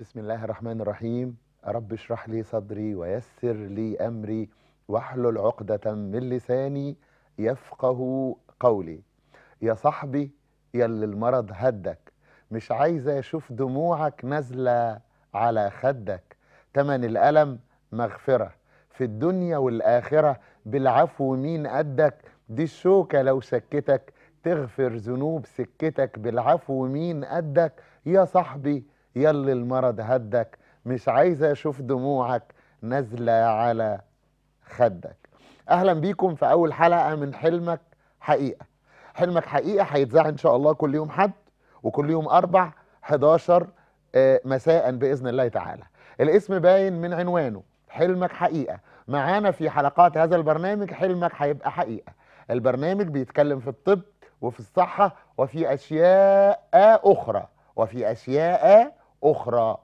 بسم الله الرحمن الرحيم رب اشرح لي صدري ويسر لي امري واحلل عقدة من لساني يفقه قولي يا صاحبي يا اللي المرض هدك مش عايزة اشوف دموعك نازلة على خدك تمن الألم مغفرة في الدنيا والآخرة بالعفو مين قدك دي الشوكة لو شكتك تغفر ذنوب سكتك بالعفو مين قدك يا صاحبي ياللي المرض هدك مش عايزه اشوف دموعك نازله على خدك اهلا بيكم في اول حلقه من حلمك حقيقه حلمك حقيقه هيتذاع ان شاء الله كل يوم حد وكل يوم اربع 11 آه، مساء باذن الله تعالى الاسم باين من عنوانه حلمك حقيقه معانا في حلقات هذا البرنامج حلمك هيبقى حقيقه البرنامج بيتكلم في الطب وفي الصحه وفي اشياء اخرى وفي اشياء أخرى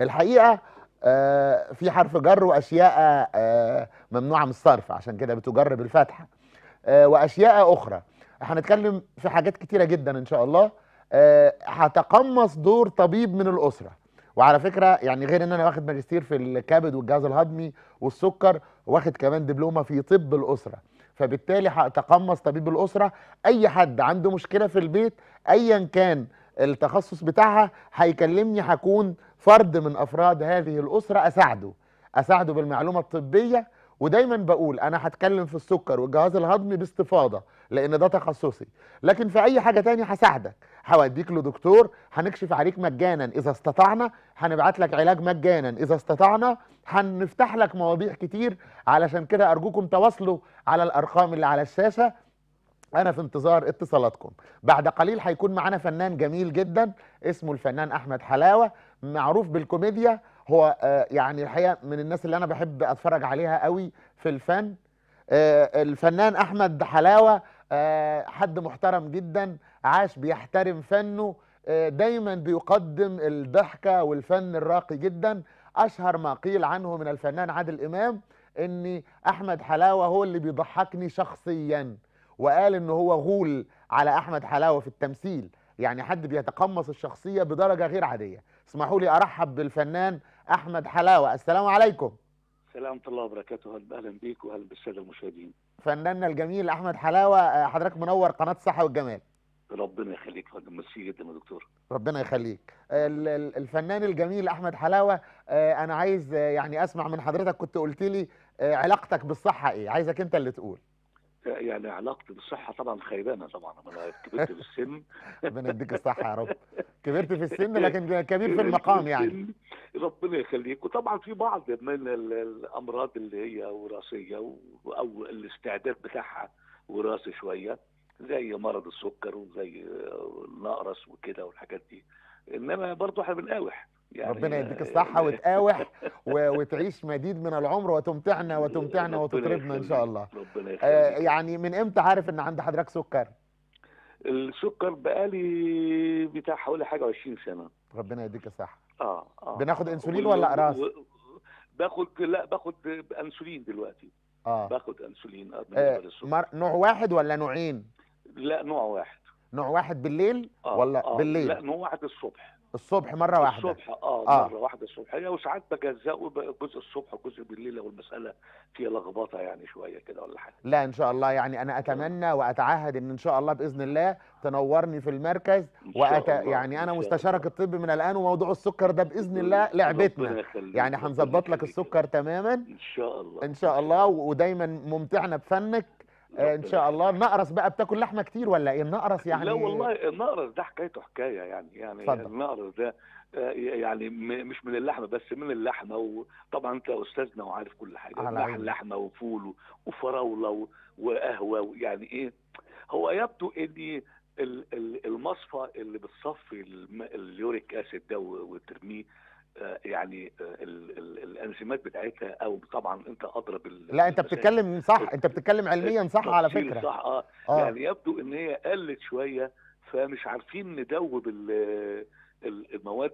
الحقيقة آه، في حرف جر وأشياء آه، ممنوعة من الصرف عشان كده بتجر بالفتحة آه، وأشياء أخرى هنتكلم في حاجات كتيرة جدا إن شاء الله هتقمص دور طبيب من الأسرة وعلى فكرة يعني غير إن أنا واخد ماجستير في الكبد والجهاز الهضمي والسكر واخد كمان دبلومة في طب الأسرة فبالتالي هتقمص طبيب الاسره اي حد عنده مشكله في البيت ايا كان التخصص بتاعها هيكلمني هكون فرد من افراد هذه الاسره اساعده اساعده بالمعلومه الطبيه ودايما بقول انا هتكلم في السكر والجهاز الهضمي باستفاضه لان ده تخصصي لكن في اي حاجه تانية هساعدك هوديك لدكتور هنكشف عليك مجانا اذا استطعنا هنبعت لك علاج مجانا اذا استطعنا هنفتح لك مواضيع كتير علشان كده ارجوكم تواصلوا على الارقام اللي على الشاشه انا في انتظار اتصالاتكم بعد قليل هيكون معانا فنان جميل جدا اسمه الفنان احمد حلاوه معروف بالكوميديا هو آه، يعني الحقيقه من الناس اللي انا بحب اتفرج عليها قوي في الفن آه، الفنان احمد حلاوه آه، حد محترم جدا عاش بيحترم فنه دايما بيقدم الضحكه والفن الراقي جدا اشهر ما قيل عنه من الفنان عادل امام ان احمد حلاوه هو اللي بيضحكني شخصيا وقال ان هو غول على احمد حلاوه في التمثيل يعني حد بيتقمص الشخصيه بدرجه غير عاديه اسمحوا لي ارحب بالفنان احمد حلاوه السلام عليكم سلام الله وبركاته اهلا بيك واهلا بالساده المشاهدين فناننا الجميل احمد حلاوه آه، حضرتك منور قناه الصحه والجمال ربنا يخليك يا فندم ميرسي جدا يا دكتور ربنا يخليك الفنان الجميل احمد حلاوه آه، انا عايز آه، يعني اسمع من حضرتك كنت قلت لي علاقتك بالصحه ايه عايزك انت اللي تقول يعني علاقتي بالصحة طبعا خيبانة طبعا أنا كبرت في السن ربنا يديك الصحة يا رب كبرت في السن لكن كبير في المقام يعني ربنا يخليك وطبعا في بعض من الأمراض اللي هي وراثية أو الاستعداد بتاعها وراثي شوية زي مرض السكر وزي النقرس وكده والحاجات دي إنما برضه احنا بنقاوح يعني ربنا يديك الصحة وتقاوح وتعيش مديد من العمر وتمتعنا وتمتعنا وتطربنا إن شاء الله ربنا آه، يعني من إمتى عارف إن عند حضرتك سكر؟ السكر بقالي بتاع حوالي حاجة 20 سنة ربنا يديك الصحة آه, آه بناخد آه، أنسولين ولا قراص؟ باخد لا باخد أنسولين دلوقتي آه باخد أنسولين آه, آه، بالنسبة مر... نوع واحد ولا نوعين؟ لا نوع واحد نوع واحد بالليل آه ولا آه بالليل؟ لا نوع واحد الصبح الصبح مره واحده الصبح اه, آه. مره واحده الصبحيه يعني وساعات بجزئه جزء الصبح وجزء بالليل لو المساله فيها لخبطه يعني شويه كده ولا حاجه لا ان شاء الله يعني انا اتمنى واتعهد ان ان شاء الله باذن الله تنورني في المركز وأت... يعني انا مستشارك الطبي من الان وموضوع السكر ده باذن الله لعبتنا يعني هنظبط لك السكر تماما ان شاء الله ان شاء الله ودايما ممتعنا بفنك ان شاء الله النقرس بقى بتاكل لحمه كتير ولا ايه النقرس يعني لا والله النقرس ده حكايته حكايه يعني يعني فضل. النقرس ده آه، يعني مش من اللحمه بس من اللحمه وطبعا انت استاذنا وعارف كل حاجه على اللحمه وفول وفراوله وقهوه ويعني ايه هو يبدو ان المصفى اللي بتصفي اليوريك اسيد ده وترميه يعني آه، الانزيمات بتاعتها او طبعا انت ادرى بال لا انت بتتكلم صح انت بتتكلم علميا صح على فكره صح آه. اه يعني يبدو ان هي قلت شويه فمش عارفين ندوب المواد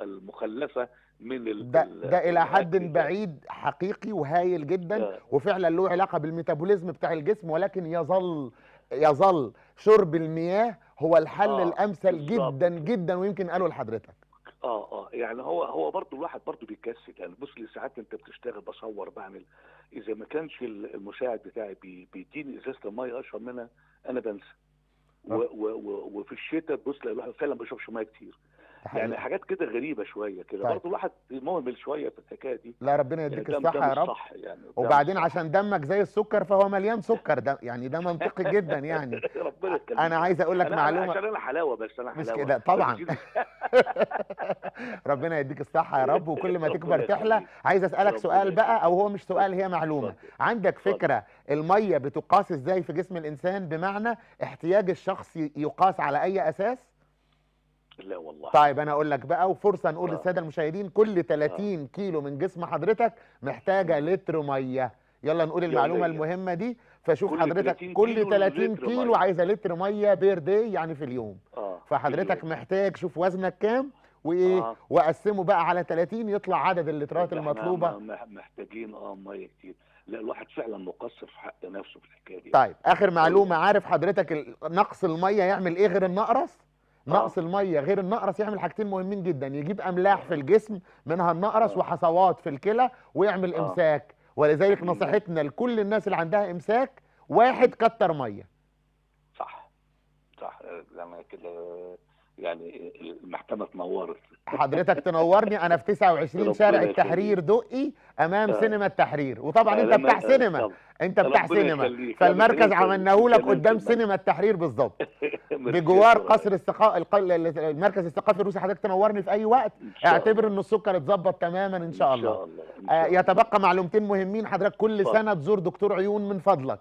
المخلفه من ال ده, ده الى حد بعيد حقيقي وهايل جدا آه. وفعلا له علاقه بالميتابوليزم بتاع الجسم ولكن يظل يظل شرب المياه هو الحل آه الامثل جدا جدا ويمكن قاله لحضرتك اه اه يعني هو هو برضه الواحد برضه بيكسل يعني بص لي ساعات انت بتشتغل بصور بعمل اذا ما كانش المساعد بتاعي بيديني ازازه الميه اشرب منها انا بنسى آه. وفي الشتاء بص الواحد فعلا ما بيشربش ميه كتير يعني حاجات كده غريبه شويه كده طيب. برضه الواحد مهمل شويه في الحكايه دي لا ربنا يعني يديك يعني الصحه يا رب صح يعني وبعدين عشان دمك زي السكر فهو مليان سكر ده يعني ده منطقي جدا يعني ربنا يكلمك انا عايز اقول لك معلومه عشان انا حلاوه بس انا حلاوه مش كده طبعا ربنا يديك الصحه يا رب وكل ما تكبر تحلى عايز اسالك سؤال بقى او هو مش سؤال هي معلومه عندك فكره الميه بتقاس ازاي في جسم الانسان بمعنى احتياج الشخص يقاس على اي اساس لا والله طيب انا اقول لك بقى وفرصه نقول آه. للساده المشاهدين كل 30 آه. كيلو من جسم حضرتك محتاجه لتر ميه يلا نقول المعلومه المهمه دي فشوف كل حضرتك 30 كل 30 كيلو, كيلو عايزه لتر ميه بير داي يعني في اليوم آه. فحضرتك محتاج شوف وزنك كام وايه آه. وقسمه بقى على 30 يطلع عدد اللترات المطلوبه محتاجين اه ميه كتير لا الواحد فعلا مقصر في حق نفسه في الحكايه دي طيب اخر معلومه عارف حضرتك نقص الميه يعمل ايه غير النقرس آه. نقص الميه غير النقرس يعمل حاجتين مهمين جدا يجيب املاح في الجسم منها النقرس آه. وحصوات في الكلى ويعمل آه. امساك ولذلك نصيحتنا لكل الناس اللي عندها امساك واحد كتر ميه صح صح لما كده يعني المحكمه تنورت حضرتك تنورني انا في 29 شارع التحرير دقي امام آه. سينما التحرير وطبعا انت آه، بتاع سينما انت بتاع سينما فالمركز عملناه لك قدام سينما التحرير بالظبط بجوار قصر الثقافه المركز الثقافي الروسي حضرتك تنورني في اي وقت اعتبر ان السكر اتظبط تماما ان شاء الله, إن شاء آه، الله. آه يتبقى معلومتين مهمين حضرتك كل سنه تزور دكتور عيون من فضلك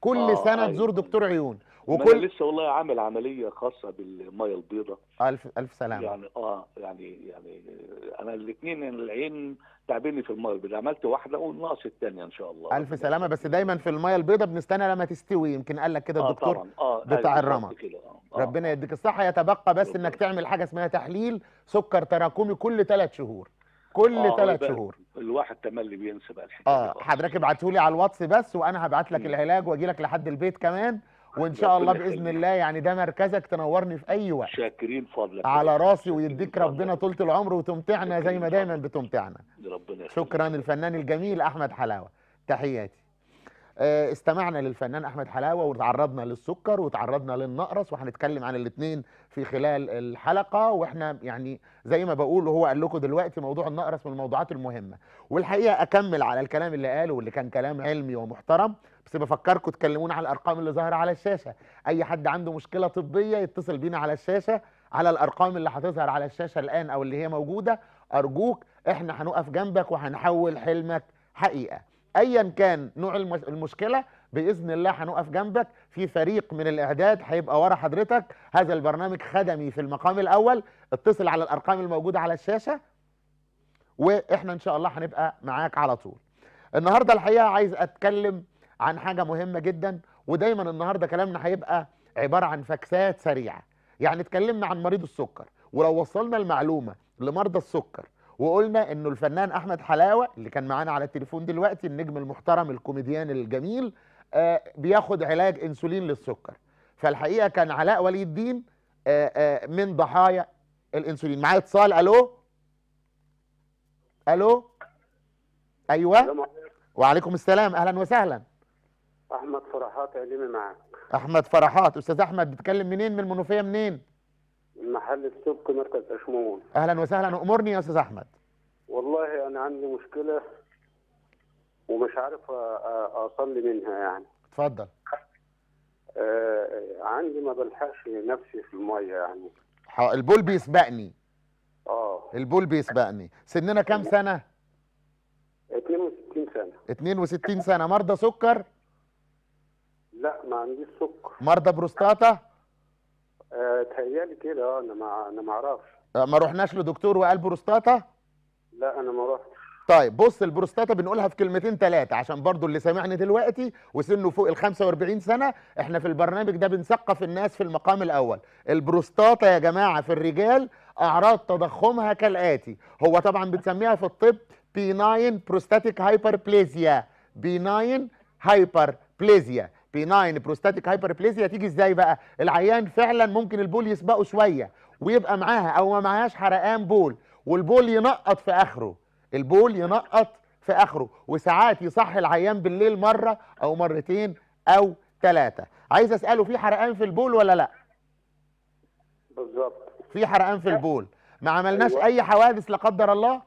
كل سنه أيوة. تزور دكتور عيون وكل أنا لسه والله عامل عمليه خاصه بالميه البيضاء الف الف سلامه يعني اه يعني يعني انا الاثنين العين تعبني في الميه البيضاء عملت واحده وناقص الثانيه ان شاء الله الف سلامه بس دايما في الميه البيضاء بنستنى لما تستوي يمكن قال لك كده آه، الدكتور آه،, أيوة، آه, آه بتاع الرمى آه. ربنا يديك الصحه يتبقى بس انك تعمل حاجه اسمها تحليل سكر تراكمي كل ثلاث شهور كل ثلاث آه شهور الواحد تملي بينسى بقى الحكايه اه حضرتك ابعته لي على الواتس بس وانا هبعت لك العلاج واجي لك لحد البيت كمان وان شاء الله باذن الله يعني ده مركزك تنورني في اي وقت شاكرين فضلك على راسي ويديك ربنا طولة العمر وتمتعنا زي ما دايما بتمتعنا ربنا شكرا الفنان الجميل احمد حلاوه تحياتي آه، استمعنا للفنان احمد حلاوه وتعرضنا للسكر وتعرضنا للنقرس وهنتكلم عن الاثنين في خلال الحلقه واحنا يعني زي ما بقول وهو قال لكم دلوقتي موضوع النقرس من الموضوعات المهمه والحقيقه اكمل على الكلام اللي قاله واللي كان كلام علمي ومحترم بس بفكركم تكلمونا على الارقام اللي ظاهره على الشاشه اي حد عنده مشكله طبيه يتصل بينا على الشاشه على الارقام اللي هتظهر على الشاشه الان او اللي هي موجوده ارجوك احنا هنقف جنبك وهنحول حلمك حقيقه ايا كان نوع المشكله باذن الله هنقف جنبك في فريق من الاعداد هيبقى ورا حضرتك هذا البرنامج خدمي في المقام الاول اتصل على الارقام الموجوده على الشاشه واحنا ان شاء الله هنبقى معاك على طول النهارده الحقيقه عايز اتكلم عن حاجه مهمه جدا ودايما النهارده كلامنا هيبقى عباره عن فكسات سريعه يعني اتكلمنا عن مريض السكر ولو وصلنا المعلومه لمرضى السكر وقلنا انه الفنان احمد حلاوه اللي كان معانا على التليفون دلوقتي النجم المحترم الكوميديان الجميل آه، بياخد علاج انسولين للسكر فالحقيقه كان علاء ولي الدين آه، آه، من ضحايا الانسولين معايا اتصال الو الو ايوه وعليكم السلام اهلا وسهلا احمد فرحات علمي معاك احمد فرحات استاذ احمد بتكلم منين من المنوفيه منين محل السبك مركز أشمون أهلا وسهلا أمرني يا أستاذ أحمد والله أنا عندي مشكلة ومش عارف أصلي منها يعني اتفضل آه عندي ما بلحقش نفسي في المية يعني البول بيسبقني اه البول بيسبقني سننا كام سنة؟ 62 سنة 62 سنة مرضى سكر؟ لا ما عنديش سكر مرضى بروستاتا؟ آه، تهيألي كده آه، انا ما انا ما اعرفش آه، ما رحناش لدكتور وقال بروستاتا؟ لا انا ما رحتش طيب بص البروستاتا بنقولها في كلمتين ثلاثه عشان برضو اللي سامعني دلوقتي وسنه فوق ال 45 سنه احنا في البرنامج ده بنثقف الناس في المقام الاول البروستاتا يا جماعه في الرجال اعراض تضخمها كالاتي هو طبعا بنسميها في الطب بي 9 بروستاتيك هايبربليزيا بي 9 هايبربليزيا 9 بروستاتيك هايبربليزيا تيجي ازاي بقى العيان فعلا ممكن البول يسبقه شويه ويبقى معاها او ما معهاش حرقان بول والبول ينقط في اخره البول ينقط في اخره وساعات يصح العيان بالليل مره او مرتين او ثلاثه عايز اساله في حرقان في البول ولا لا بالظبط في حرقان في البول ما عملناش أيوة. اي حوادث لا قدر الله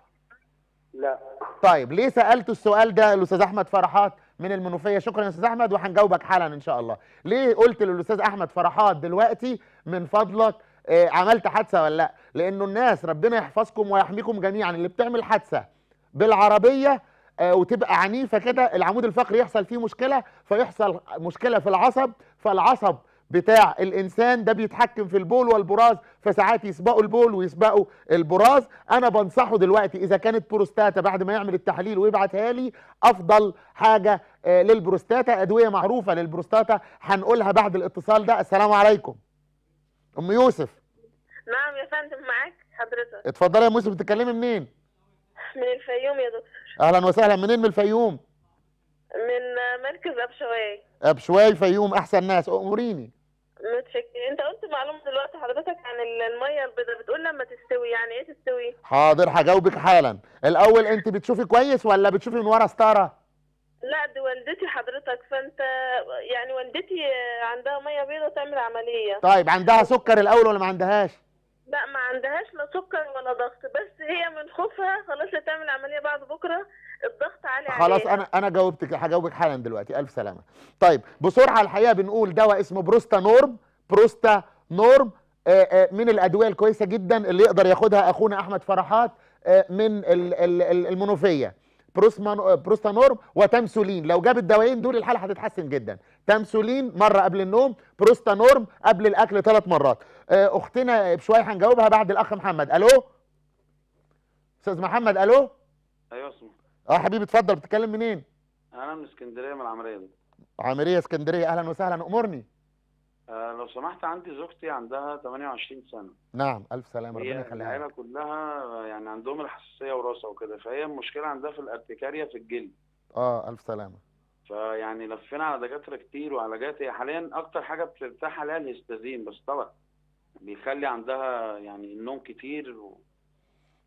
لا طيب ليه سالت السؤال ده الاستاذ احمد فرحات من المنوفيه شكرا يا استاذ احمد وهنجاوبك حالا ان شاء الله ليه قلت للاستاذ احمد فرحات دلوقتي من فضلك آه عملت حادثه ولا لا لانه الناس ربنا يحفظكم ويحميكم جميعا اللي بتعمل حادثه بالعربيه آه وتبقى عنيفه كده العمود الفقري يحصل فيه مشكله فيحصل مشكله في العصب فالعصب بتاع الانسان ده بيتحكم في البول والبراز فساعات يسبقوا البول ويسبقوا البراز انا بنصحه دلوقتي اذا كانت بروستاتا بعد ما يعمل التحليل ويبعتها لي افضل حاجه آه، للبروستاتا ادويه معروفه للبروستاتا هنقولها بعد الاتصال ده السلام عليكم ام يوسف نعم يا فندم معاك حضرتك اتفضلي يا ام يوسف بتتكلمي منين من الفيوم يا دكتور اهلا وسهلا منين من الفيوم من مركز ابشواي ابشواي فيوم احسن ناس اموريني متشكر انت قلت معلومه دلوقتي حضرتك عن الميه البيضاء بتقول لما تستوي يعني ايه تستوي حاضر هجاوبك حالا الاول انت بتشوفي كويس ولا بتشوفي من ورا ستاره لا دي والدتي حضرتك فانت يعني والدتي عندها ميه بيضاء تعمل عمليه طيب عندها سكر الاول ولا ما عندهاش لا ما عندهاش لا سكر ولا ضغط بس هي من خوفها خلاص تعمل عمليه بعد بكره الضغط عالي خلاص عليها. انا انا جاوبتك هجاوبك حالا دلوقتي الف سلامه طيب بسرعه الحقيقه بنقول دواء اسمه بروستا نورم بروستا نورم آه، آه، من الادويه الكويسه جدا اللي يقدر ياخدها اخونا احمد فرحات آه، من المنوفيه بروستا نورم وتمسولين لو جاب الدوايين دول الحاله هتتحسن جدا تمسولين مره قبل النوم بروستا نورم قبل الاكل ثلاث مرات آه، اختنا بشويه هنجاوبها بعد الاخ محمد الو استاذ محمد الو ايوه اسمع اه حبيبي اتفضل بتتكلم منين انا من اسكندريه من العمريه عمريه اسكندريه اهلا وسهلا امرني آه لو سمحت عندي زوجتي عندها 28 سنه نعم الف سلامه ربنا يخليها العيله كلها آه، يعني عندهم الحساسيه وراثه وكده فهي المشكله عندها في الارتكاريا في الجلد اه الف سلامه فيعني لفينا على دكاتره كتير وعلاجات هي حاليا اكتر حاجه بترتاح عليها الهستازين بس طبعا بيخلي عندها يعني النوم كتير و...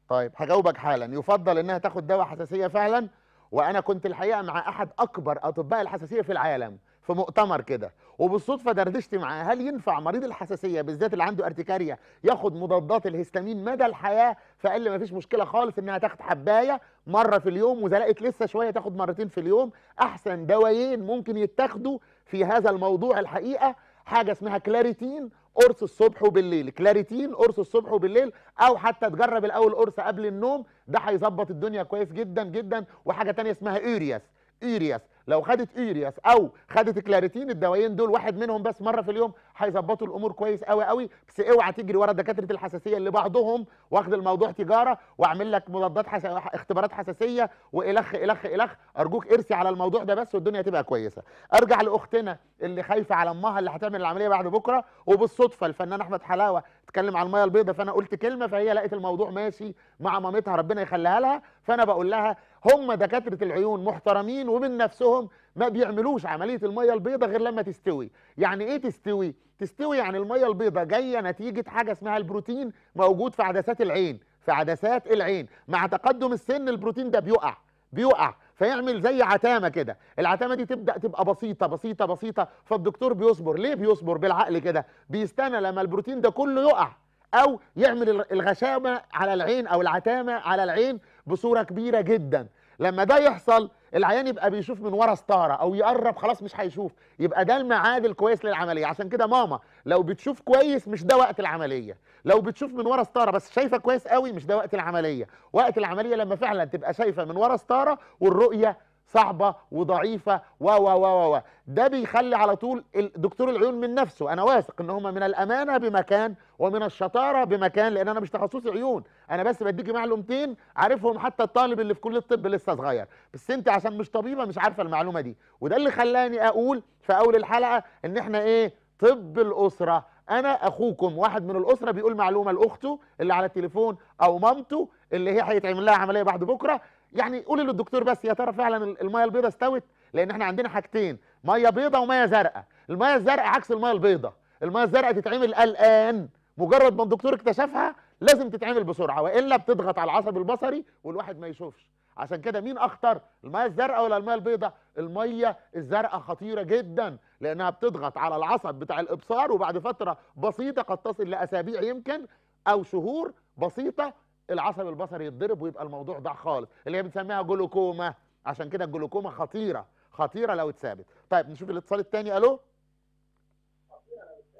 طيب هجاوبك حالا يفضل انها تاخد دواء حساسيه فعلا وانا كنت الحقيقه مع احد اكبر اطباء الحساسيه في العالم في مؤتمر كده وبالصدفه دردشت معاه هل ينفع مريض الحساسيه بالذات اللي عنده ارتكاريا ياخد مضادات الهستامين مدى الحياه فقال لي مفيش مشكله خالص انها تاخد حبايه مره في اليوم وزلقت لسه شويه تاخد مرتين في اليوم احسن دوايين ممكن يتاخدوا في هذا الموضوع الحقيقه حاجه اسمها كلاريتين قرص الصبح وبالليل كلاريتين قرص الصبح وبالليل او حتى تجرب الاول قرص قبل النوم ده هيظبط الدنيا كويس جدا جدا وحاجه تانية اسمها ايرياس ايرياس لو خدت ايرياس او خدت كلاريتين الدوايين دول واحد منهم بس مره في اليوم هيظبطوا الامور كويس قوي قوي بس اوعى تجري ورا دكاتره الحساسيه اللي بعضهم واخد الموضوع تجاره واعمل لك مضادات حس... اختبارات حساسيه والخ الخ الخ ارجوك ارسي على الموضوع ده بس والدنيا تبقى كويسه ارجع لاختنا اللي خايفه على امها اللي هتعمل العمليه بعد بكره وبالصدفه الفنان احمد حلاوه بتتكلم على الميه البيضاء فانا قلت كلمه فهي لقت الموضوع ماشي مع مامتها ربنا يخليها لها فانا بقول لها هم دكاتره العيون محترمين ومن نفسهم ما بيعملوش عمليه الميه البيضاء غير لما تستوي يعني ايه تستوي تستوي يعني الميه البيضاء جايه نتيجه حاجه اسمها البروتين موجود في عدسات العين في عدسات العين مع تقدم السن البروتين ده بيقع بيقع فيعمل زي عتامه كده العتامه دي تبدا تبقى بسيطه بسيطه بسيطه فالدكتور بيصبر ليه بيصبر بالعقل كده بيستنى لما البروتين ده كله يقع او يعمل الغشامه على العين او العتامه على العين بصوره كبيره جدا لما ده يحصل العيان يبقى بيشوف من ورا ستاره او يقرب خلاص مش هيشوف يبقى ده المعاد الكويس للعمليه عشان كده ماما لو بتشوف كويس مش ده وقت العمليه لو بتشوف من ورا ستاره بس شايفه كويس قوي مش ده وقت العمليه وقت العمليه لما فعلا تبقى شايفه من ورا ستاره والرؤيه صعبه وضعيفه و و و و ده بيخلي على طول دكتور العيون من نفسه انا واثق ان هما من الامانه بمكان ومن الشطاره بمكان لان انا مش تخصصي عيون انا بس بديكي معلومتين عارفهم حتى الطالب اللي في كليه الطب لسه صغير بس انت عشان مش طبيبه مش عارفه المعلومه دي وده اللي خلاني اقول في اول الحلقه ان احنا ايه طب الاسره انا اخوكم واحد من الاسره بيقول معلومه لاخته اللي على التليفون او مامته اللي هي هيتعمل لها عمليه بعد بكره يعني قولي للدكتور بس يا ترى فعلا الميه البيضاء استوت لان احنا عندنا حاجتين ميه بيضاء وميه زرقاء الميه الزرقاء عكس الميه البيضاء الميه الزرقاء تتعمل الان مجرد ما الدكتور اكتشفها لازم تتعمل بسرعه والا بتضغط على العصب البصري والواحد ما يشوفش عشان كده مين اخطر الميه الزرقاء ولا الميه البيضاء الميه الزرقاء خطيره جدا لانها بتضغط على العصب بتاع الابصار وبعد فتره بسيطه قد تصل لاسابيع يمكن او شهور بسيطه العصب البصري يتضرب ويبقى الموضوع ضع خالص اللي هي بنسميها جلوكوما عشان كده الجلوكوما خطيره خطيره لو اتثابت طيب نشوف الاتصال الثاني الو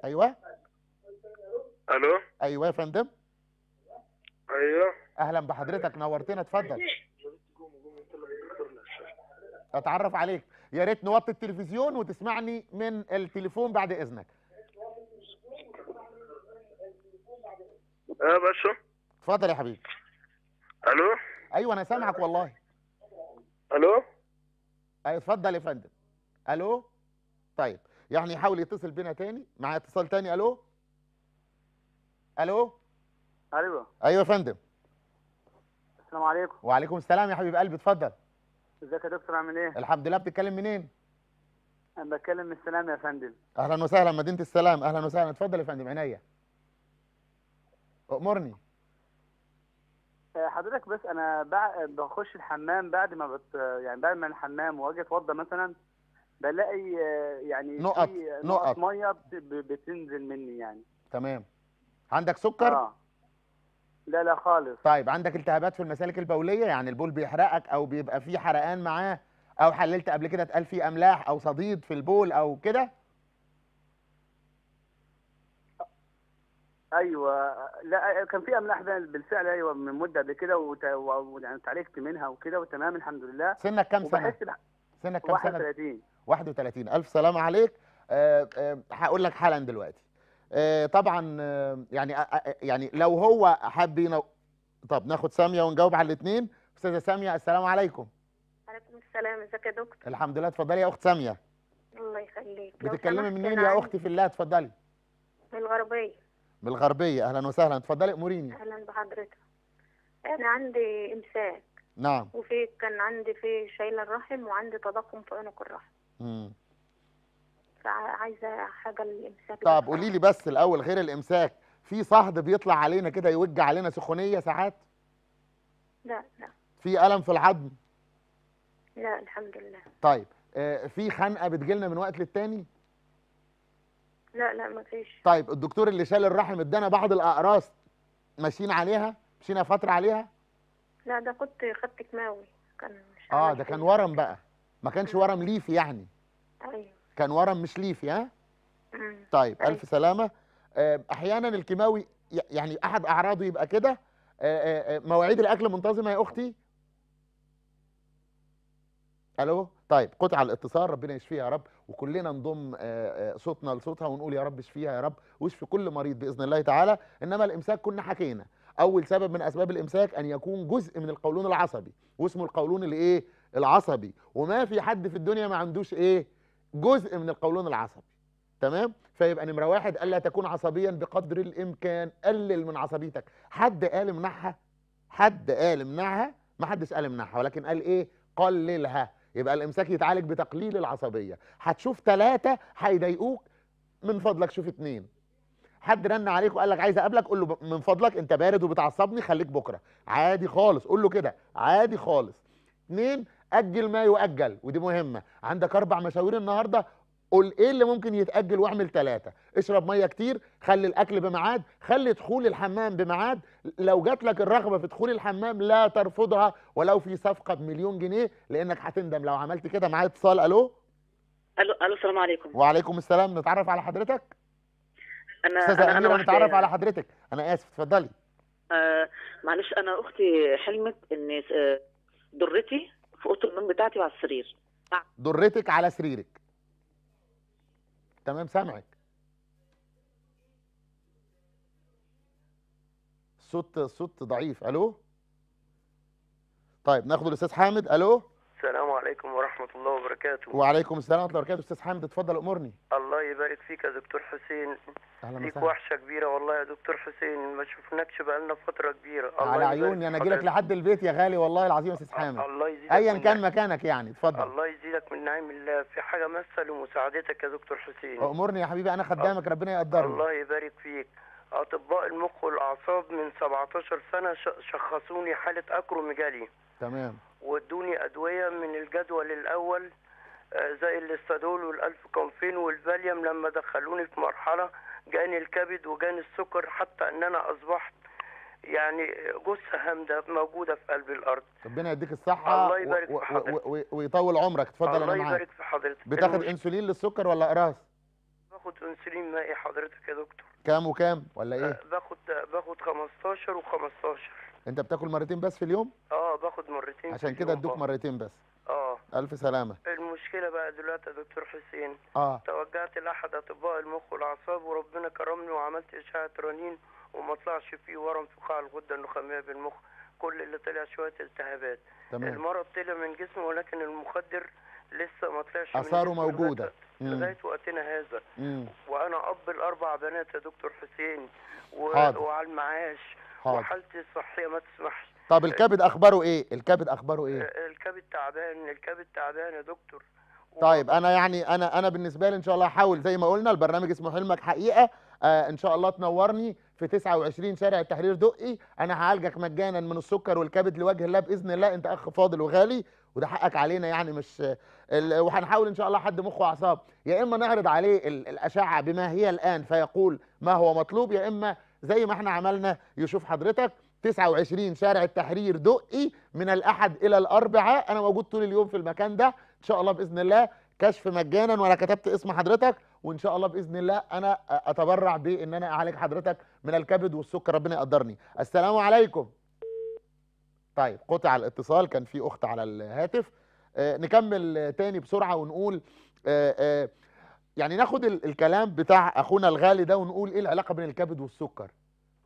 ايوه الو ايوه يا فندم ايوه اهلا بحضرتك نورتنا اتفضل اتعرف عليك يا ريت نوطي التلفزيون وتسمعني من التليفون بعد اذنك اه باشا اتفضل يا حبيبي الو ايوه انا سامعك والله الو ايوه اتفضل يا فندم الو طيب يعني يحاول يتصل بينا تاني معايا اتصال تاني الو الو ايوه ايوه يا فندم السلام عليكم وعليكم السلام يا حبيب قلبي اتفضل ازيك يا دكتور عامل ايه الحمد لله بتتكلم منين انا بتكلم من السلام يا فندم اهلا وسهلا مدينه السلام اهلا وسهلا اتفضل يا فندم عينيا امرني حضرتك بس انا بخش الحمام بعد ما بت يعني بعد ما الحمام واجي اتوضى مثلا بلاقي يعني نقط نقط ميه بتنزل مني يعني تمام عندك سكر؟ آه. لا لا خالص طيب عندك التهابات في المسالك البوليه يعني البول بيحرقك او بيبقى فيه حرقان معاه او حللت قبل كده اتقال فيه املاح او صديد في البول او كده؟ ايوه لا كان في املاح بالفعل ايوه من مده قبل كده ويعني تعرفت منها وكده وتمام الحمد لله سنك كام سنه؟ سنك كام 31. سنه؟ 31 31 الف سلام عليك آه، آه، هقول لك حالا دلوقتي آه، طبعا يعني يعني لو هو حب ينو... طب ناخد ساميه ونجاوب على الاثنين استاذه ساميه السلام عليكم وعليكم السلام ازيك يا دكتور الحمد لله اتفضلي يا اخت ساميه الله يخليك بتتكلمي منين يا اختي في الله اتفضلي من الغربيه بالغربيه اهلا وسهلا اتفضلي اموريني اهلا بحضرتك انا عندي امساك نعم وفي كان عندي في شايله الرحم وعندي تضخم في عنق الرحم امم فعايزه حاجه للامساك طب قولي لي بس الاول غير الامساك في صهد بيطلع علينا كده يوج علينا سخونيه ساعات لا لا في الم في العظم لا الحمد لله طيب آه، في خنقه بتجيلنا من وقت للتاني لا لا ما فيش طيب الدكتور اللي شال الرحم ادانا بعض الاقراص ماشيين عليها مشينا فتره عليها لا ده كنت خدت كيماوي كان مش اه ده كان ورم بقى ما كانش ورم ليفي يعني ايوه كان ورم مش ليفي ها مم. طيب أيوة. الف سلامه آه، احيانا الكيماوي يعني احد اعراضه يبقى كده آه، آه، مواعيد الاكل منتظمه يا اختي الو طيب قطع الاتصال ربنا يشفيها يا رب وكلنا نضم آه، آه، صوتنا لصوتها ونقول يا رب اشفيها يا رب واشفي كل مريض باذن الله تعالى انما الامساك كنا حكينا اول سبب من اسباب الامساك ان يكون جزء من القولون العصبي واسمه القولون الايه العصبي وما في حد في الدنيا ما عندوش ايه جزء من القولون العصبي تمام فيبقى نمره واحد الا تكون عصبيا بقدر الامكان قلل من عصبيتك حد قال امنعها حد قال امنعها ما حدش قال امنعها ولكن قال ايه قللها يبقى الامساك يتعالج بتقليل العصبيه هتشوف ثلاثه هيضايقوك من فضلك شوف اتنين حد رن عليك وقال لك عايز اقابلك قول له من فضلك انت بارد وبتعصبني خليك بكره عادي خالص قول له كده عادي خالص اتنين اجل ما يؤجل ودي مهمه عندك اربع مشاوير النهارده قول ايه اللي ممكن يتاجل واعمل ثلاثه اشرب ميه كتير خلي الاكل بميعاد خلي دخول الحمام بميعاد لو جات لك الرغبه في دخول الحمام لا ترفضها ولو في صفقه بمليون جنيه لانك هتندم لو عملت كده معايا اتصال الو الو الو السلام عليكم وعليكم السلام نتعرف على حضرتك انا انا انا نتعرف على يعني. حضرتك انا اسف اتفضلي آه معلش انا اختي حلمت ان آه، درتي في اوضه النوم بتاعتي وعلى السرير درتك على سريرك تمام سامعك صوت صوت ضعيف الو طيب ناخد الاستاذ حامد الو السلام عليكم ورحمة الله وبركاته وعليكم السلام ورحمة الله وبركاته أستاذ حامد اتفضل أمرني الله يبارك فيك يا دكتور حسين أهلا فيك وحشة كبيرة والله يا دكتور حسين ما شفناكش بقالنا فترة كبيرة الله على عيوني أنا أجي لك لحد البيت يا غالي والله العظيم يا أستاذ حامد الله يزيدك أيا كان مكانك يعني اتفضل الله يزيدك من نعيم الله في حاجة مثل لمساعدتك يا دكتور حسين أمرني يا حبيبي أنا خدامك أه. ربنا يقدرني الله يبارك فيك أطباء المخ والأعصاب من 17 سنة شخصوني حالة أكروميجالي تمام وادوني ادويه من الجدول الاول آه، زي الاستادول كونفين والفاليوم لما دخلوني في مرحله جاني الكبد وجاني السكر حتى ان انا اصبحت يعني جثه هامده موجوده في قلب الارض ربنا يديك الصحه الله يبارك و... في حضرتك و... ويطول عمرك اتفضل انا معاك الله يبارك في حضرتك بتاخد المش... انسولين للسكر ولا اقراص باخد انسولين مائي حضرتك يا دكتور كام وكام ولا ايه آه، باخد باخد 15 و15 انت بتاكل مرتين بس في اليوم اه باخد مرتين عشان كده ادوك اه. مرتين بس اه الف سلامه المشكله بقى دلوقتي يا دكتور حسين اه توجهت لاحد اطباء المخ والاعصاب وربنا كرمني وعملت اشعه رنين وما طلعش فيه ورم في قاع الغده النخاميه بالمخ كل اللي طلع شويه التهابات تمام المرض طلع من جسمه ولكن المخدر لسه ما طلعش اثاره موجوده لغايه وقتنا هذا مم. وانا اب الاربع بنات يا دكتور حسين و... وعلى المعاش وحالتي الصحيه ما تسمحش طب الكبد اخباره ايه الكبد اخباره ايه آه، الكبد تعبان الكبد تعبان يا دكتور طيب انا يعني انا انا بالنسبه لي ان شاء الله هحاول زي ما قلنا البرنامج اسمه حلمك حقيقه آه ان شاء الله تنورني في 29 شارع التحرير دقي انا هعالجك مجانا من السكر والكبد لوجه الله باذن الله انت اخ فاضل وغالي وده حقك علينا يعني مش ال... وهنحاول ان شاء الله حد مخه واعصاب يا اما نعرض عليه الاشعه بما هي الان فيقول ما هو مطلوب يا اما زي ما احنا عملنا يشوف حضرتك 29 شارع التحرير دقي من الاحد الى الاربعاء انا موجود طول اليوم في المكان ده ان شاء الله باذن الله كشف مجانا وانا كتبت اسم حضرتك وان شاء الله باذن الله انا اتبرع بان انا اعالج حضرتك من الكبد والسكر ربنا يقدرني السلام عليكم طيب قطع الاتصال كان في اخت على الهاتف آه نكمل تاني بسرعه ونقول آه آه يعني ناخد الكلام بتاع اخونا الغالي ده ونقول ايه العلاقه بين الكبد والسكر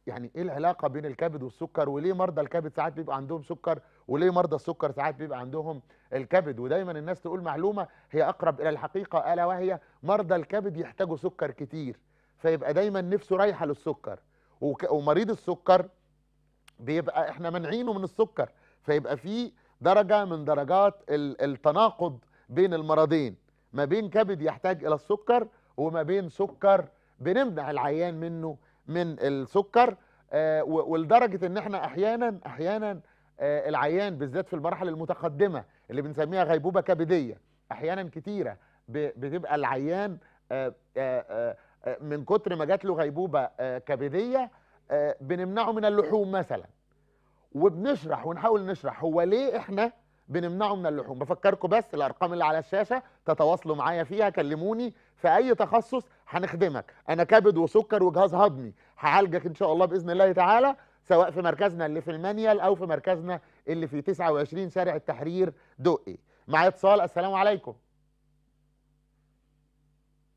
يعني ايه العلاقه بين الكبد والسكر وليه مرضى الكبد ساعات بيبقى عندهم سكر وليه مرضى السكر ساعات بيبقى عندهم الكبد ودايما الناس تقول معلومه هي اقرب الى الحقيقه الا وهي مرضى الكبد يحتاجوا سكر كتير فيبقى دايما نفسه رايحه للسكر ومريض السكر بيبقى احنا مانعينه من السكر فيبقى في درجه من درجات التناقض بين المرضين ما بين كبد يحتاج الى السكر وما بين سكر بنمنع العيان منه من السكر آه، ولدرجه ان احنا احيانا احيانا آه، العيان بالذات في المراحل المتقدمه اللي بنسميها غيبوبه كبديه احيانا كتيره بتبقى العيان آه، من كتر ما جات له غيبوبه كبديه بنمنعه من اللحوم مثلا وبنشرح ونحاول نشرح هو ليه احنا بنمنعه من اللحوم بفكركم بس الارقام اللي على الشاشه تتواصلوا معايا فيها كلموني في اي تخصص هنخدمك انا كبد وسكر وجهاز هضمي هعالجك ان شاء الله باذن الله تعالى سواء في مركزنا اللي في المانيال او في مركزنا اللي في 29 شارع التحرير دقي معايا اتصال السلام عليكم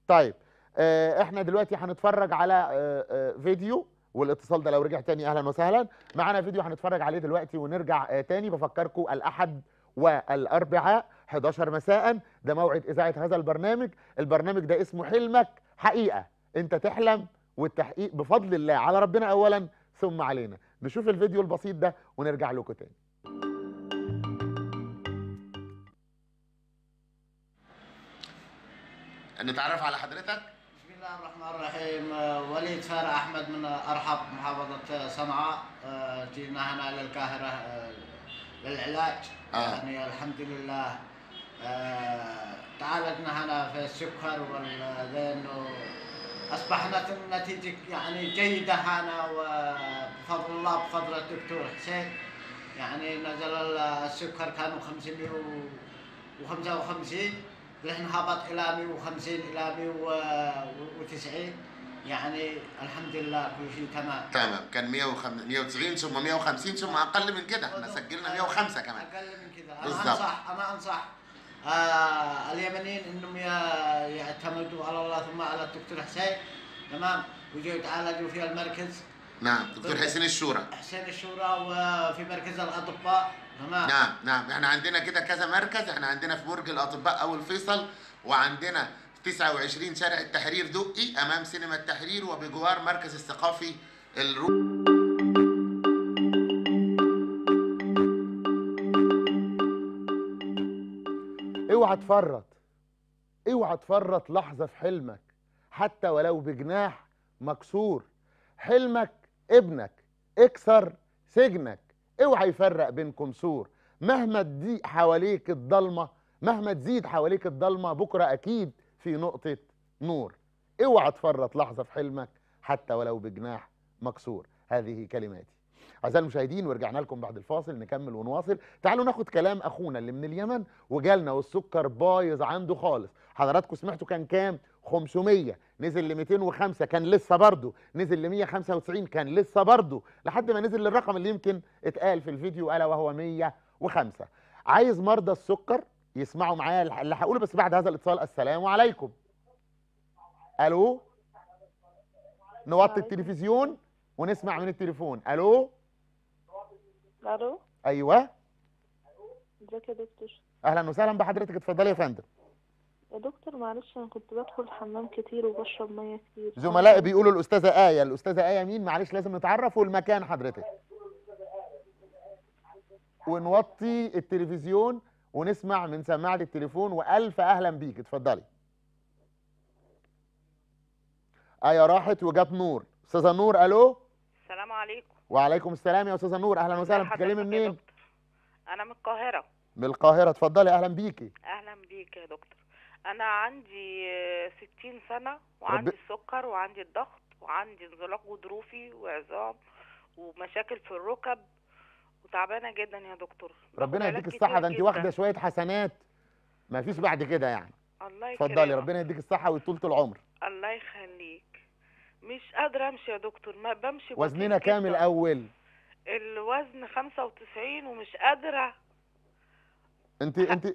طيب آه، احنا دلوقتي هنتفرج على آه، آه، فيديو والاتصال ده لو رجع تاني اهلا وسهلا معانا فيديو هنتفرج عليه دلوقتي ونرجع تاني بفكركم الاحد والأربعاء 11 مساء ده موعد إذاعة هذا البرنامج البرنامج ده اسمه حلمك حقيقة أنت تحلم والتحقيق بفضل الله على ربنا أولا ثم علينا نشوف الفيديو البسيط ده ونرجع لكم تاني نتعرف على حضرتك بسم الله الرحمن الرحيم وليد فار احمد من ارحب محافظه صنعاء جينا هنا للقاهره للعلاج آه. يعني الحمد لله آه تعالجنا هنا في السكر والذين اصبحت النتيجه يعني جيده هنا وبفضل الله بفضل الدكتور حسين يعني نزل السكر كانوا 555 لحن هبط الى 150 الى 190 يعني الحمد لله كل شيء تمام تمام كان 190 ثم 150 ثم اقل من كده احنا سجلنا 105 كمان اقل من كده انا بالزبط. انصح انا انصح آه اليمنيين انهم يعتمدوا على الله ثم على الدكتور حسين تمام ويجوا يتعالجوا في المركز نعم دكتور حسين الشورى حسين الشورى وفي مركز الاطباء تمام نعم نعم احنا عندنا كده كذا مركز احنا عندنا في برج الاطباء اول فيصل وعندنا 29 شارع التحرير دقي أمام سينما التحرير وبجوار مركز الثقافي الرو اوعى تفرط اوعى تفرط لحظة في حلمك حتى ولو بجناح مكسور حلمك ابنك اكسر سجنك اوعى يفرق بينكم سور مهما تضيق حواليك الضلمة مهما تزيد حواليك الضلمة بكرة أكيد في نقطة نور اوعى تفرط لحظة في حلمك حتى ولو بجناح مكسور هذه كلماتي أعزائي المشاهدين ورجعنا لكم بعد الفاصل نكمل ونواصل تعالوا ناخد كلام أخونا اللي من اليمن وجالنا والسكر بايظ عنده خالص حضراتكم سمعتوا كان كام 500 نزل ل 205 كان لسه برضه نزل ل 195 كان لسه برضه لحد ما نزل للرقم اللي يمكن اتقال في الفيديو ألا وهو 105 عايز مرضى السكر يسمعوا معايا اللي هقوله بس بعد هذا الاتصال السلام عليكم الو نوطي نعم. التلفزيون ونسمع من التليفون الو الو ايوه ازيك يا دكتور اهلا وسهلا بحضرتك اتفضلي يا فندم يا دكتور معلش انا كنت بدخل الحمام كتير وبشرب ميه كتير زملائي بيقولوا الاستاذه ايه الاستاذه ايه مين معلش لازم نتعرف والمكان حضرتك ونوطي التلفزيون ونسمع من سماعه التليفون والف اهلا بيك اتفضلي ايا آه، راحت وجت نور استاذه نور الو السلام عليكم وعليكم السلام يا استاذه نور اهلا وسهلا بتتكلمي منين انا من القاهره من القاهره اتفضلي اهلا بيكي اهلا بيك يا دكتور انا عندي 60 آه، سنه وعندي رب... السكر وعندي الضغط وعندي انزلاق غضروفي وعظام ومشاكل في الركب تعبانه جدا يا دكتور ربنا يديك الصحه ده انت واخده شويه حسنات ما فيش بعد كده يعني الله يكرمك اتفضلي ربنا يديك الصحه وطولة العمر الله يخليك مش قادره امشي يا دكتور ما بمشي وزننا كام الاول الوزن 95 ومش قادره انت انت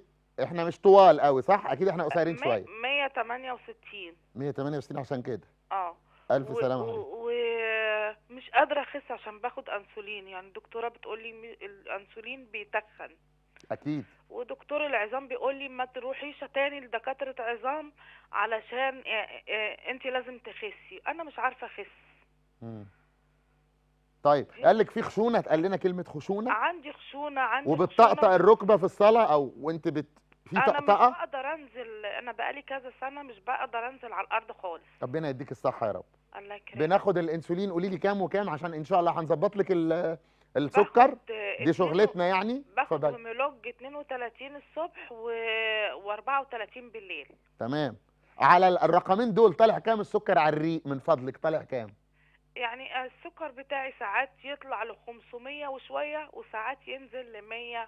احنا مش طوال قوي صح اكيد احنا قصيرين شويه 168 168 عشان كده اه الف سلامه ومش قادره اخس عشان باخد انسولين يعني الدكتوره بتقول لي الانسولين بيتخن اكيد ودكتور العظام بيقول لي ما تروحيش تاني لدكاتره عظام علشان انت لازم تخسي انا مش عارفه اخس طيب قال لك في خشونه اتقال لنا كلمه خشونه عندي خشونه عندي وبتطقطق الركبه في الصلاه او وانت بت في طقطقه انا مش بقدر انزل انا بقالي كذا سنه مش بقدر انزل على الارض خالص ربنا يديك الصحه يا رب الله يكرمك بناخد الانسولين قولي لي كام وكام عشان ان شاء الله هنظبط لك السكر دي شغلتنا يعني باخد هوميولوج 32 الصبح و34 بالليل تمام على الرقمين دول طالع كام السكر على الريق من فضلك طالع كام يعني السكر بتاعي ساعات يطلع ل 500 وشويه وساعات ينزل ل 100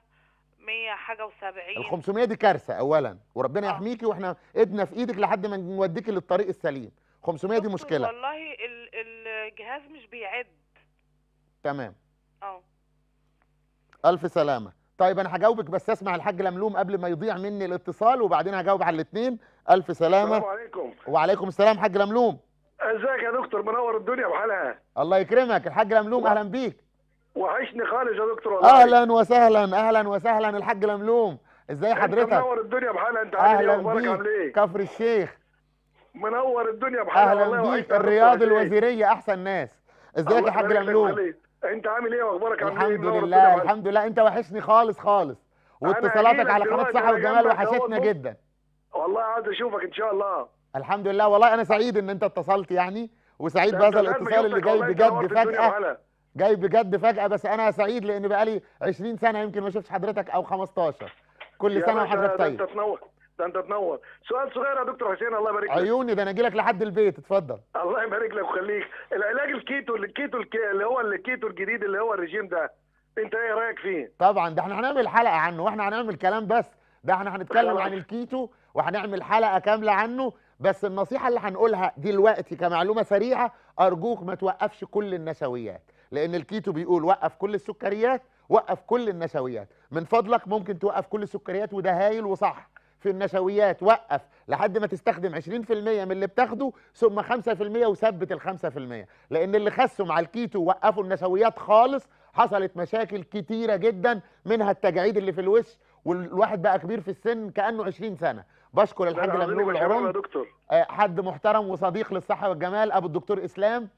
100 حاجه و70 ال 500 دي كارثه اولا وربنا آه. يحميكي واحنا ايدنا في ايدك لحد ما نوديكي للطريق السليم 500 دي مشكله والله الجهاز مش بيعد تمام اه الف سلامه طيب انا هجاوبك بس اسمع الحاج لملوم قبل ما يضيع مني الاتصال وبعدين هجاوب على الاثنين الف سلامه السلام عليكم وعليكم السلام حاج لملوم ازيك يا دكتور منور الدنيا بحالها الله يكرمك الحاج لملوم اهلا بيك وحشني خالص يا دكتور والله اهلا وسهلا اهلا وسهلا الحاج لملوم ازاي حضرتك منور الدنيا بحالها انت إيه؟ اخبارك عامل ايه كفر الشيخ منور الدنيا بحالها اهلا بيك الرياض طيب. الوزيريه احسن ناس ازيك يا حاج مملوك انت عامل ايه واخبارك عامل ايه الحمد لله الحمد لله انت وحشني خالص خالص واتصالاتك على قناه صحه والجمال وحشتنا جدا والله عايز اشوفك ان شاء الله الحمد لله والله انا سعيد ان انت اتصلت يعني وسعيد بهذا الاتصال اللي جاي بجد فجاه جاي بجد فجاه بس انا سعيد لان بقالي 20 سنه يمكن ما شفتش حضرتك او 15 كل سنه وحضرتك طيب انت تنور ده انت تنور سؤال صغير يا دكتور حسين الله يبارك لك عيوني ده انا اجي لك لحد البيت اتفضل الله يبارك لك ويخليك العلاج الكيتو الكيتو اللي هو الكيتو الجديد اللي هو الرجيم ده انت ايه رايك فيه طبعا ده احنا هنعمل حلقه عنه واحنا هنعمل كلام بس ده احنا هنتكلم عن الكيتو وهنعمل حلقه كامله عنه بس النصيحه اللي هنقولها دلوقتي كمعلومه سريعه ارجوك ما توقفش كل النشويات لان الكيتو بيقول وقف كل السكريات وقف كل النشويات من فضلك ممكن توقف كل السكريات وده هايل وصح في النشويات وقف لحد ما تستخدم 20% من اللي بتاخده ثم 5% وثبت ال 5% لان اللي خسوا مع الكيتو وقفوا النشويات خالص حصلت مشاكل كتيره جدا منها التجاعيد اللي في الوش والواحد بقى كبير في السن كانه 20 سنه بشكر الحاج مملوك إيه العرون آه، حد محترم وصديق للصحه والجمال ابو الدكتور اسلام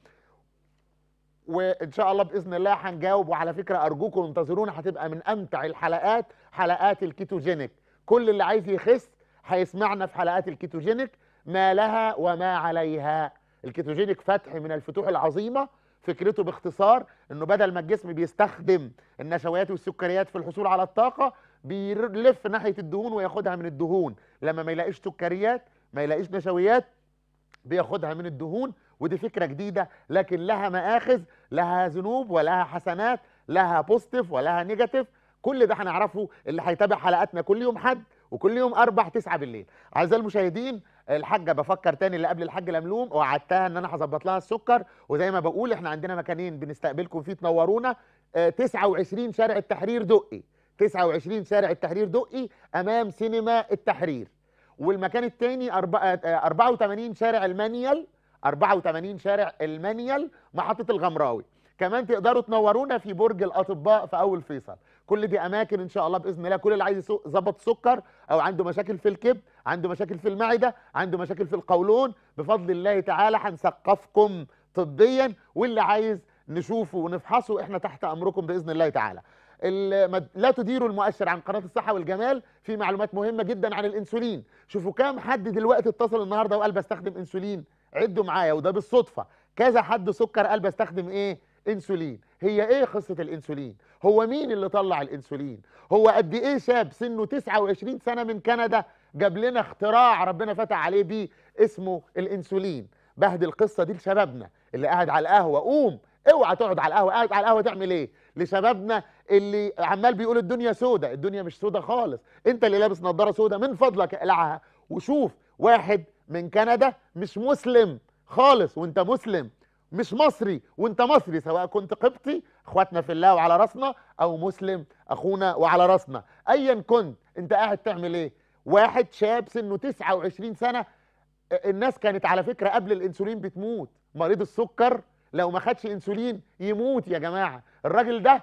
وان شاء الله باذن الله هنجاوب وعلى فكره ارجوكم انتظرونا هتبقى من امتع الحلقات حلقات الكيتوجينيك كل اللي عايز يخس هيسمعنا في حلقات الكيتوجينيك ما لها وما عليها الكيتوجينيك فتح من الفتوح العظيمه فكرته باختصار انه بدل ما الجسم بيستخدم النشويات والسكريات في الحصول على الطاقه بيلف ناحيه الدهون وياخدها من الدهون لما ما يلاقيش سكريات ما يلاقيش نشويات بياخدها من الدهون ودي فكره جديده لكن لها مآخذ لها ذنوب ولها حسنات لها بوستيف ولها نيجاتيف كل ده هنعرفه اللي هيتابع حلقاتنا كل يوم حد وكل يوم اربع تسعة بالليل اعزائي المشاهدين الحاجه بفكر تاني اللي قبل الحاج لملوم وعدتها ان انا هظبط لها السكر وزي ما بقول احنا عندنا مكانين بنستقبلكم فيه تنورونا 29 آه، شارع التحرير دقي 29 شارع التحرير دقي امام سينما التحرير والمكان الثاني 84 آه، شارع المانيال 84 شارع المانيال محطه الغمراوي كمان تقدروا تنورونا في برج الاطباء في اول فيصل كل دي اماكن ان شاء الله باذن الله كل اللي عايز يظبط سكر او عنده مشاكل في الكبد عنده مشاكل في المعده عنده مشاكل في القولون بفضل الله تعالى هنثقفكم طبيا واللي عايز نشوفه ونفحصه احنا تحت امركم باذن الله تعالى لا تديروا المؤشر عن قناه الصحه والجمال في معلومات مهمه جدا عن الانسولين شوفوا كام حد دلوقتي اتصل النهارده وقال بستخدم انسولين عدوا معايا وده بالصدفه كذا حد سكر قال بستخدم ايه انسولين هي ايه قصه الانسولين هو مين اللي طلع الانسولين هو قد ايه شاب سنه 29 سنه من كندا جاب لنا اختراع ربنا فتح عليه بيه اسمه الانسولين بهدي القصه دي لشبابنا اللي قاعد على القهوه قوم اوعى تقعد على القهوه قاعد على القهوه تعمل ايه لشبابنا اللي عمال بيقول الدنيا سودة الدنيا مش سودة خالص انت اللي لابس نظاره سودة من فضلك اقلعها وشوف واحد من كندا مش مسلم خالص وانت مسلم مش مصري وانت مصري سواء كنت قبطي اخواتنا في الله وعلى راسنا او مسلم اخونا وعلى راسنا ايا كنت انت قاعد تعمل ايه واحد شاب سنه 29 سنه الناس كانت على فكره قبل الانسولين بتموت مريض السكر لو ما خدش انسولين يموت يا جماعه الراجل ده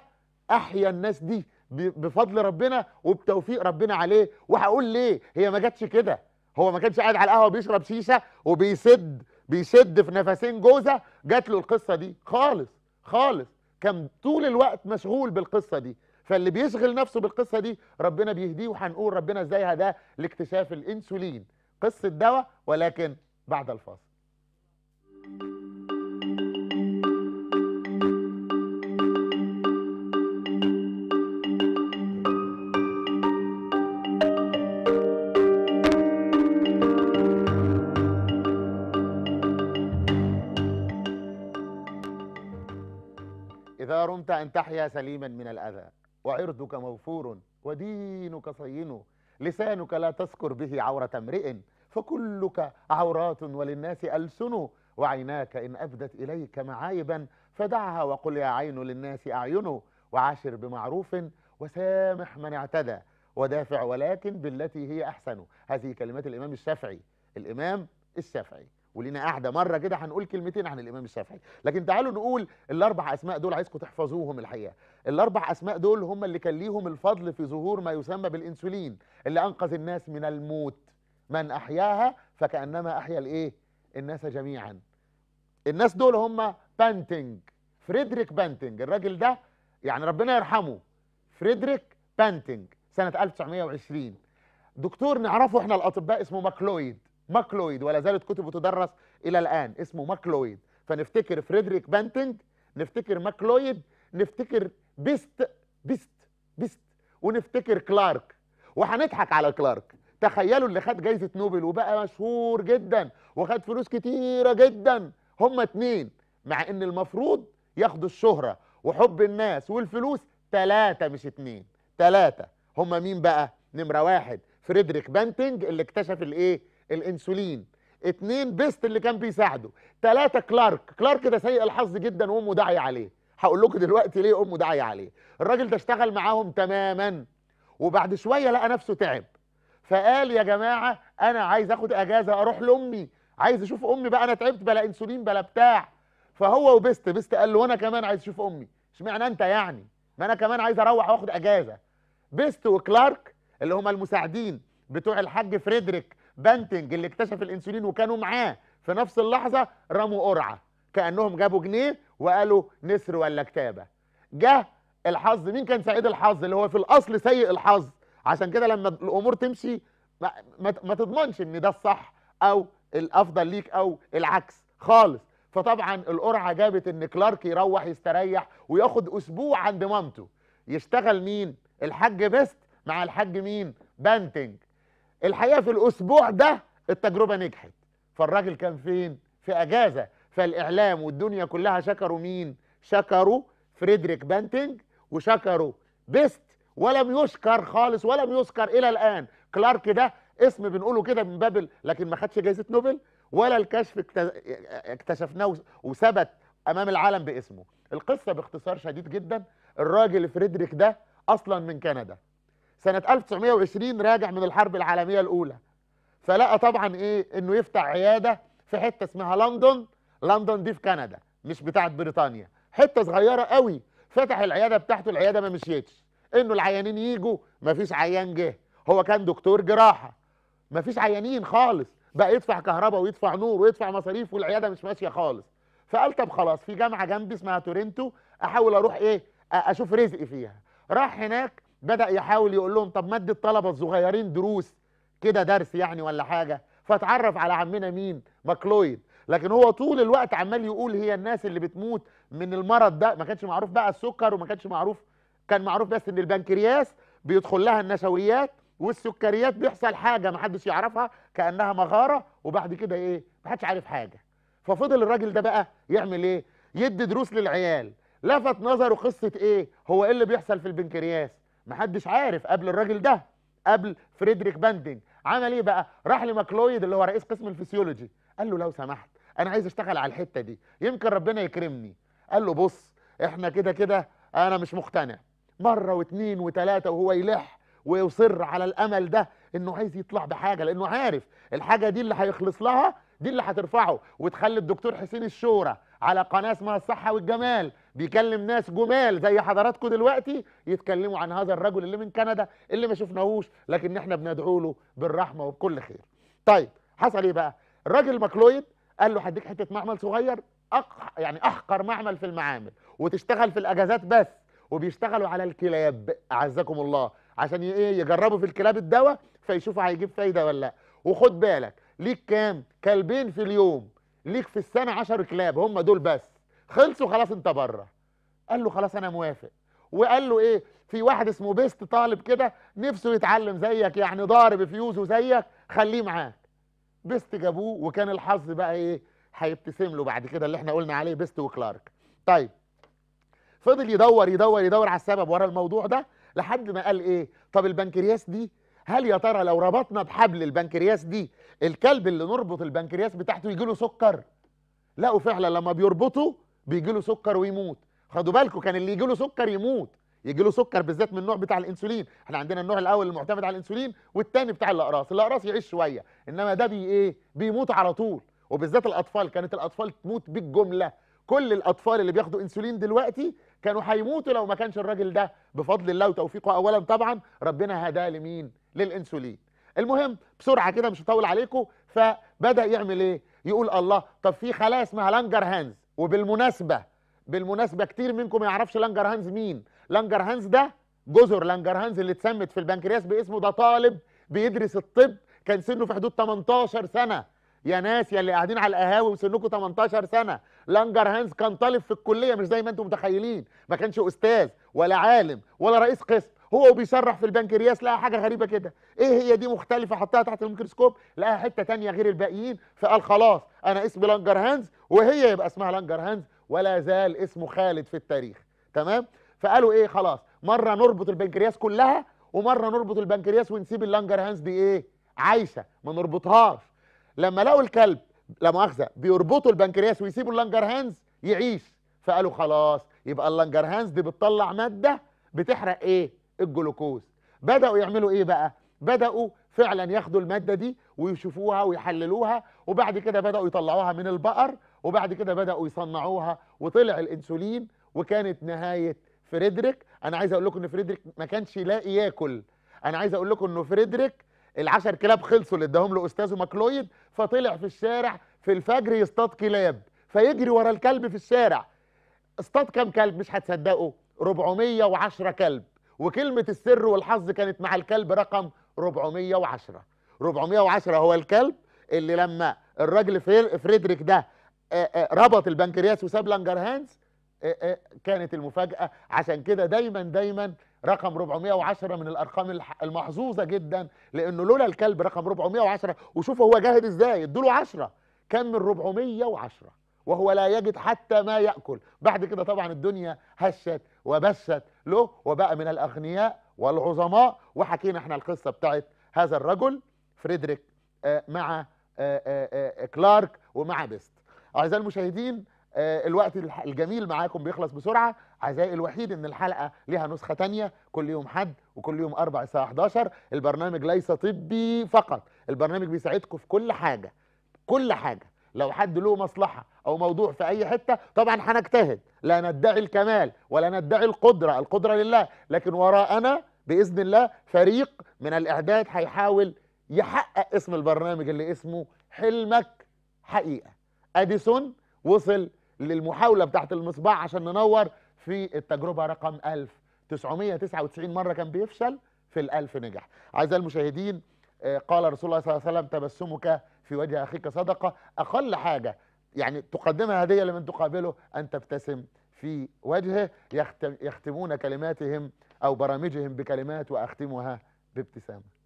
احيا الناس دي بفضل ربنا وبتوفيق ربنا عليه وهقول ليه هي ما جاتش كده هو ما كانش قاعد على القهوه بيشرب شيشه وبيسد بيشد في نفسين جوزه جات له القصه دي خالص خالص كان طول الوقت مشغول بالقصه دي فاللي بيشغل نفسه بالقصه دي ربنا بيهديه وهنقول ربنا ازاي هداه لاكتشاف الانسولين قصه دواء ولكن بعد الفاصل هممت أن تحيا سليما من الأذى وعرضك موفور ودينك صين لسانك لا تذكر به عورة امرئ فكلك عورات وللناس ألسن وعيناك إن أبدت إليك معايبا فدعها وقل يا عين للناس أعين وعاشر بمعروف وسامح من اعتدى ودافع ولكن بالتي هي أحسن هذه كلمات الإمام الشافعي الإمام الشافعي ولينا قاعده مره كده هنقول كلمتين عن الامام الشافعي لكن تعالوا نقول الاربع اسماء دول عايزكم تحفظوهم الحقيقه الاربع اسماء دول هم اللي كان ليهم الفضل في ظهور ما يسمى بالانسولين اللي انقذ الناس من الموت من احياها فكانما احيا الايه الناس جميعا الناس دول هم بانتنج فريدريك بانتنج الراجل ده يعني ربنا يرحمه فريدريك بانتنج سنه 1920 دكتور نعرفه احنا الاطباء اسمه ماكلويد ماكلويد ولا زالت كتبه تدرس الى الان اسمه ماكلويد فنفتكر فريدريك بانتنج نفتكر ماكلويد نفتكر بيست بيست بيست ونفتكر كلارك وهنضحك على كلارك تخيلوا اللي خد جايزه نوبل وبقى مشهور جدا وخد فلوس كتيره جدا هما اتنين مع ان المفروض ياخدوا الشهره وحب الناس والفلوس تلاتة مش اتنين تلاتة هما مين بقى نمرة واحد فريدريك بانتنج اللي اكتشف الايه الانسولين اتنين بيست اللي كان بيساعده تلاتة كلارك كلارك ده سيء الحظ جدا وامه داعية عليه هقول لكم دلوقتي ليه امه داعية عليه الراجل ده اشتغل معاهم تماما وبعد شوية لقى نفسه تعب فقال يا جماعة انا عايز اخد اجازة اروح لامي عايز اشوف امي بقى انا تعبت بلا انسولين بلا بتاع فهو وبيست بيست قال له وانا كمان عايز اشوف امي اشمعنى انت يعني ما انا كمان عايز اروح واخد اجازة بيست وكلارك اللي هما المساعدين بتوع الحاج فريدريك بنتنج اللي اكتشف الانسولين وكانوا معاه في نفس اللحظه رموا قرعه كانهم جابوا جنيه وقالوا نسر ولا كتابه جه الحظ مين كان سعيد الحظ اللي هو في الاصل سيء الحظ عشان كده لما الامور تمشي ما, ما, ما تضمنش ان ده الصح او الافضل ليك او العكس خالص فطبعا القرعه جابت ان كلارك يروح يستريح وياخد اسبوع عند مامته يشتغل مين الحاج بيست مع الحاج مين بانتنج الحقيقه في الاسبوع ده التجربه نجحت فالراجل كان فين في اجازه فالاعلام والدنيا كلها شكروا مين شكروا فريدريك بانتنج وشكروا بيست ولم يشكر خالص ولم يذكر الى الان كلارك ده اسم بنقوله كده من بابل لكن ما خدش جائزه نوبل ولا الكشف اكتشفناه وثبت امام العالم باسمه القصه باختصار شديد جدا الراجل فريدريك ده اصلا من كندا سنة 1920 راجع من الحرب العالمية الأولى فلقى طبعا إيه إنه يفتح عيادة في حتة اسمها لندن لندن دي في كندا مش بتاعة بريطانيا حتة صغيرة قوي فتح العيادة بتاعته العيادة ما مشيتش إنه العيانين ما مفيش عيان جه هو كان دكتور جراحة مفيش عيانين خالص بقى يدفع كهرباء ويدفع نور ويدفع مصاريف والعيادة مش ماشية خالص فقال طب خلاص في جامعة جنبي اسمها تورنتو أحاول أروح إيه أشوف رزقي فيها راح هناك بدا يحاول يقول لهم طب مد الطلبه الصغيرين دروس كده درس يعني ولا حاجه فتعرف على عمنا مين ماكلويد لكن هو طول الوقت عمال يقول هي الناس اللي بتموت من المرض ده ما كانش معروف بقى السكر وما كانش معروف كان معروف بس ان البنكرياس بيدخل لها النشويات والسكريات بيحصل حاجه ما حدش يعرفها كانها مغاره وبعد كده ايه ما حدش عارف حاجه ففضل الراجل ده بقى يعمل ايه يدي دروس للعيال لفت نظره قصه ايه هو ايه اللي بيحصل في البنكرياس محدش عارف قبل الراجل ده قبل فريدريك باندنج عمل ايه بقى راح لماكلويد اللي هو رئيس قسم الفسيولوجي قال له لو سمحت انا عايز اشتغل على الحته دي يمكن ربنا يكرمني قال له بص احنا كده كده انا مش مقتنع مره واتنين وتلاته وهو يلح ويصر على الامل ده انه عايز يطلع بحاجه لانه عارف الحاجه دي اللي هيخلص لها دي اللي هترفعه وتخلي الدكتور حسين الشوره على قناه اسمها الصحه والجمال بيكلم ناس جمال زي حضراتكم دلوقتي يتكلموا عن هذا الرجل اللي من كندا اللي ما شفناهوش لكن احنا بندعو له بالرحمه وبكل خير. طيب حصل ايه بقى؟ الراجل ماكلويد قال له هديك حته معمل صغير أق... يعني احقر معمل في المعامل وتشتغل في الاجازات بس وبيشتغلوا على الكلاب اعزكم الله عشان ايه يجربوا في الكلاب الدواء فيشوفوا هيجيب فايده ولا لا وخد بالك ليك كام كلبين في اليوم ليك في السنه 10 كلاب هم دول بس خلصوا خلاص انت بره قال له خلاص انا موافق وقال له ايه في واحد اسمه بيست طالب كده نفسه يتعلم زيك يعني ضارب فيوزه زيك خليه معاك بيست جابوه وكان الحظ بقى ايه هيبتسم له بعد كده اللي احنا قلنا عليه بيست وكلارك طيب فضل يدور يدور يدور على السبب ورا الموضوع ده لحد ما قال ايه طب البنكرياس دي هل يا ترى لو ربطنا بحبل البنكرياس دي الكلب اللي نربط البنكرياس بتاعته يجي له سكر لقوا فعلا لما بيربطه بيجي له سكر ويموت خدوا بالكم كان اللي يجي له سكر يموت يجي له سكر بالذات من النوع بتاع الانسولين احنا عندنا النوع الاول المعتمد على الانسولين والثاني بتاع الاقراص الاقراص يعيش شويه انما ده بي ايه بيموت على طول وبالذات الاطفال كانت الاطفال تموت بالجمله كل الاطفال اللي بياخدوا انسولين دلوقتي كانوا هيموتوا لو ما كانش الراجل ده بفضل الله وتوفيقه اولا طبعا ربنا هداه لمين للانسولين المهم بسرعه كده مش هطول عليكم فبدا يعمل ايه يقول الله طب في خلايا اسمها لانجر هانز وبالمناسبه بالمناسبه كتير منكم ما يعرفش لانجر هانز مين لانجر هانز ده جزر لانجر هانز اللي اتسمت في البنكرياس باسمه ده طالب بيدرس الطب كان سنه في حدود 18 سنه يا ناس يا اللي قاعدين على القهاوي وسنكم 18 سنه لانجر هانز كان طالب في الكليه مش زي ما انتم متخيلين ما كانش استاذ ولا عالم ولا رئيس قسم هو بيصرح في البنكرياس لقى حاجه غريبه كده ايه هي دي مختلفه حطها تحت الميكروسكوب لقاها حته تانية غير الباقيين فقال خلاص انا اسمي لانجر هانز وهي يبقى اسمها لانجر هانز ولا زال اسمه خالد في التاريخ تمام فقالوا ايه خلاص مره نربط البنكرياس كلها ومره نربط البنكرياس ونسيب اللانجر هانز دي ايه عايشه ما نربطهاش لما لقوا الكلب لا مؤاخذه بيربطوا البنكرياس ويسيبوا اللانجر هانز يعيش فقالوا خلاص يبقى اللانجر هانز دي بتطلع ماده بتحرق ايه الجلوكوز بدأوا يعملوا إيه بقى؟ بدأوا فعلا ياخدوا المادة دي ويشوفوها ويحللوها وبعد كده بدأوا يطلعوها من البقر وبعد كده بدأوا يصنعوها وطلع الأنسولين وكانت نهاية فريدريك أنا عايز أقول لكم إن فريدريك ما كانش يلاقي ياكل أنا عايز أقول لكم إنه فريدريك العشر كلاب خلصوا اللي اداهم له أستاذه ماكلويد فطلع في الشارع في الفجر يصطاد كلاب فيجري ورا الكلب في الشارع اصطاد كام كلب مش هتصدقوا 410 كلب وكلمة السر والحظ كانت مع الكلب رقم 410 410 هو الكلب اللي لما الراجل فريدريك ده ربط البنكرياس وساب لانجر هانز كانت المفاجأة عشان كده دايما دايما رقم 410 من الأرقام المحظوظة جدا لأنه لولا الكلب رقم 410 وشوفوا هو جاهد إزاي ادوله 10 كان من 410 وهو لا يجد حتى ما يأكل بعد كده طبعا الدنيا هشت وبثت له وبقى من الأغنياء والعظماء وحكينا احنا القصة بتاعت هذا الرجل فريدريك آه، مع آه، آه، كلارك ومع بيست أعزائي المشاهدين الوقت الجميل معاكم بيخلص بسرعه عزائي الوحيد ان الحلقه ليها نسخه تانية كل يوم حد وكل يوم اربع الساعه 11 البرنامج ليس طبي فقط البرنامج بيساعدكم في كل حاجه كل حاجه لو حد له مصلحه او موضوع في اي حته طبعا هنجتهد لا ندعي الكمال ولا ندعي القدره القدره لله لكن وراءنا باذن الله فريق من الاعداد هيحاول يحقق اسم البرنامج اللي اسمه حلمك حقيقه اديسون وصل للمحاوله بتاعت المصباح عشان ننور في التجربه رقم 1999 مره كان بيفشل في الألف نجح عزيزي المشاهدين آه، قال رسول الله صلى الله عليه وسلم تبسمك في وجه أخيك صدقة أقل حاجة يعني تقدمها هدية لمن تقابله أن تبتسم في وجهه يختم يختمون كلماتهم أو برامجهم بكلمات وأختمها بابتسامة